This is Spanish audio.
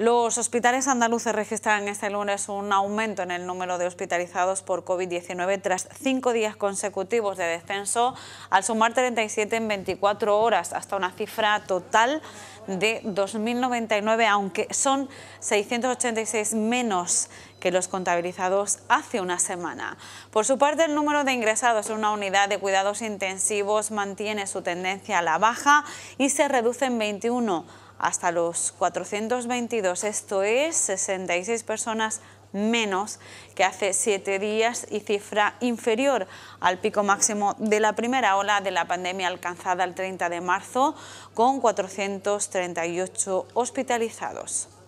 Los hospitales andaluces registran este lunes un aumento en el número de hospitalizados por COVID-19 tras cinco días consecutivos de descenso, al sumar 37 en 24 horas, hasta una cifra total de 2.099, aunque son 686 menos que los contabilizados hace una semana. Por su parte, el número de ingresados en una unidad de cuidados intensivos mantiene su tendencia a la baja y se reduce en 21 hasta los 422, esto es 66 personas menos que hace siete días y cifra inferior al pico máximo de la primera ola de la pandemia alcanzada el 30 de marzo con 438 hospitalizados.